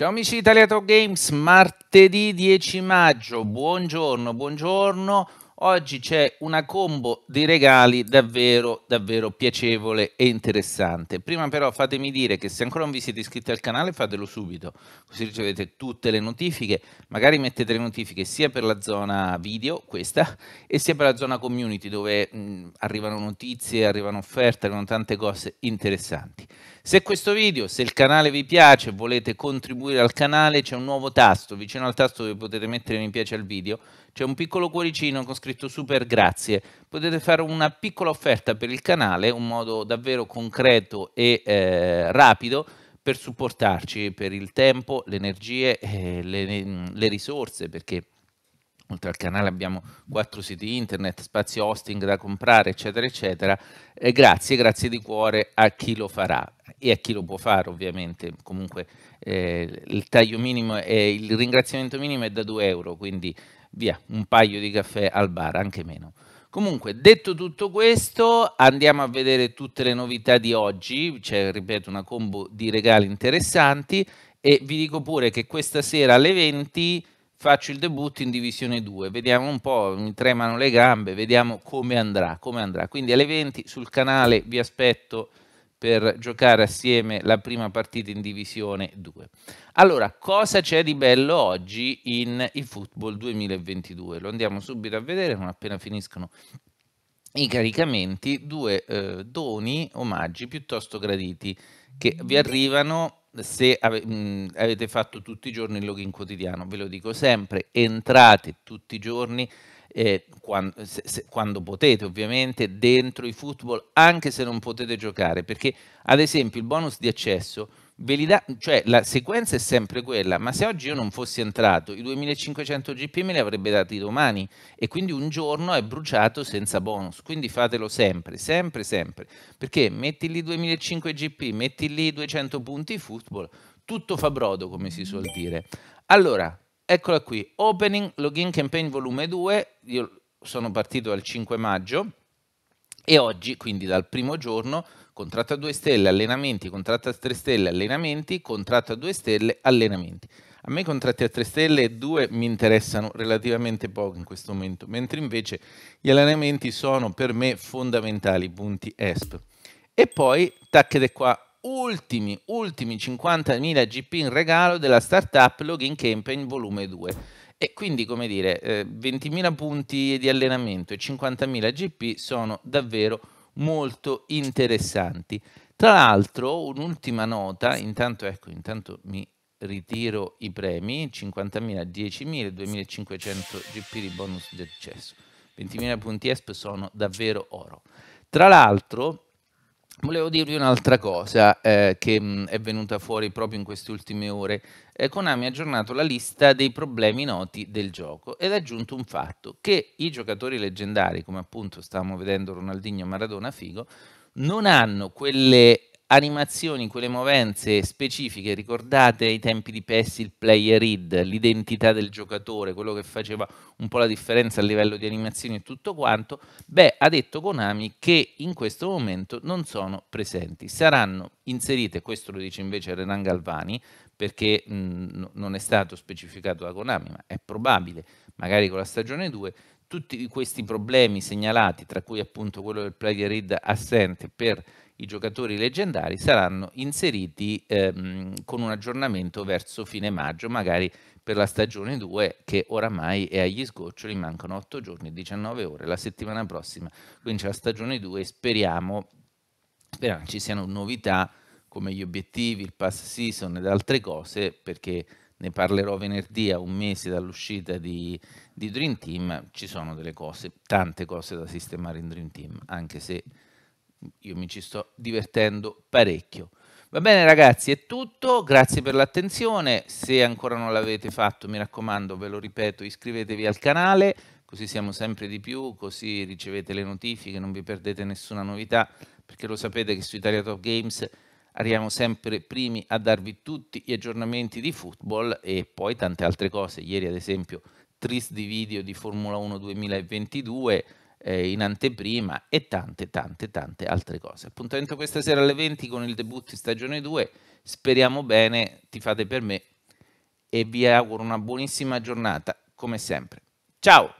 Ciao amici di Italiato Games, martedì 10 maggio, buongiorno, buongiorno. Oggi c'è una combo di regali davvero, davvero piacevole e interessante. Prima però fatemi dire che se ancora non vi siete iscritti al canale fatelo subito, così ricevete tutte le notifiche. Magari mettete le notifiche sia per la zona video, questa, e sia per la zona community dove mh, mm, arrivano notizie, arrivano offerte, arrivano tante cose interessanti. Se questo video, se il canale vi piace, volete contribuire al canale, c'è un nuovo tasto, vicino al tasto dove potete mettere mi piace al video, c'è un piccolo cuoricino con scritto super grazie. Potete fare una piccola offerta per il canale, un modo davvero concreto e eh, rapido per supportarci per il tempo, le energie eh, e le, le risorse, perché oltre al canale abbiamo quattro siti internet, spazi hosting da comprare, eccetera, eccetera. E grazie, grazie di cuore a chi lo farà e a chi lo può fare ovviamente, comunque eh, il taglio minimo e il ringraziamento minimo è da 2 euro, quindi via, un paio di caffè al bar, anche meno. Comunque, detto tutto questo, andiamo a vedere tutte le novità di oggi, c'è, ripeto, una combo di regali interessanti e vi dico pure che questa sera alle 20 faccio il debutto in Divisione 2, vediamo un po', mi tremano le gambe, vediamo come andrà, come andrà. Quindi alle 20 sul canale vi aspetto per giocare assieme la prima partita in Divisione 2. Allora, cosa c'è di bello oggi in eFootball 2022? Lo andiamo subito a vedere non appena finiscono i caricamenti, due eh, doni, omaggi piuttosto graditi che vi arrivano se ave, mh, avete fatto tutti i giorni il login quotidiano. Ve lo dico sempre, entrate tutti i giorni eh, quando, se, se, quando, potete ovviamente dentro i football anche se non potete giocare perché ad esempio il bonus di accesso ve li dà, cioè la sequenza è sempre quella ma se oggi io non fossi entrato i 2500 GP me li avrebbe dati domani e quindi un giorno è bruciato senza bonus quindi fatelo sempre sempre sempre perché metti lì 2500 GP metti lì 200 punti football tutto fa brodo come si suol dire allora eccola qui, Opening Login Campaign Volume 2, io sono partito dal 5 maggio e oggi, quindi dal primo giorno, contratto a 2 stelle, allenamenti, contratto a 3 stelle, allenamenti, contratto a 2 stelle, allenamenti. A me i contratti a 3 stelle e 2 mi interessano relativamente poco in questo momento, mentre invece gli allenamenti sono per me fondamentali, punti ESP. E poi, tacchete qua, ultimi, ultimi 50.000 GP in regalo della startup Login Campaign volume 2. E quindi, come dire, eh, 20.000 punti di allenamento e 50.000 GP sono davvero molto interessanti. Tra l'altro, un'ultima nota, intanto, ecco, intanto mi ritiro i premi, 50.000, 10.000, 2.500 GP di bonus di accesso. 20.000 punti ESP sono davvero oro. Tra l'altro, Volevo dirvi un'altra cosa eh, che mh, mm, è venuta fuori proprio in queste ultime ore. Eh, Konami ha aggiornato la lista dei problemi noti del gioco ed ha aggiunto un fatto, che i giocatori leggendari, come appunto stavamo vedendo Ronaldinho, Maradona, Figo, non hanno quelle animazioni, quelle movenze specifiche, ricordate ai tempi di PS il player id, l'identità del giocatore, quello che faceva un po' la differenza a livello di animazioni e tutto quanto, beh, ha detto Konami che in questo momento non sono presenti. Saranno inserite, questo lo dice invece Renan Galvani, perché mh, non è stato specificato da Konami, ma è probabile, magari con la stagione 2, tutti questi problemi segnalati, tra cui appunto quello del player read assente per i giocatori leggendari, saranno inseriti ehm, con un aggiornamento verso fine maggio, magari per la stagione 2 che oramai è agli sgoccioli, mancano 8 giorni, e 19 ore, la settimana prossima quindi c'è la stagione 2 e speriamo, speriamo ci siano novità come gli obiettivi, il pass season ed altre cose perché ne parlerò venerdì a un mese dall'uscita di, di Dream Team, ci sono delle cose, tante cose da sistemare in Dream Team, anche se io mi ci sto divertendo parecchio. Va bene ragazzi, è tutto, grazie per l'attenzione, se ancora non l'avete fatto mi raccomando, ve lo ripeto, iscrivetevi al canale, così siamo sempre di più, così ricevete le notifiche, non vi perdete nessuna novità, perché lo sapete che su Italia Top Games arriviamo sempre primi a darvi tutti gli aggiornamenti di football e poi tante altre cose. Ieri ad esempio tris di video di Formula 1 2022 eh, in anteprima e tante tante tante altre cose. Appuntamento questa sera alle 20 con il debutto di stagione 2. Speriamo bene, ti fate per me e vi auguro una buonissima giornata come sempre. Ciao!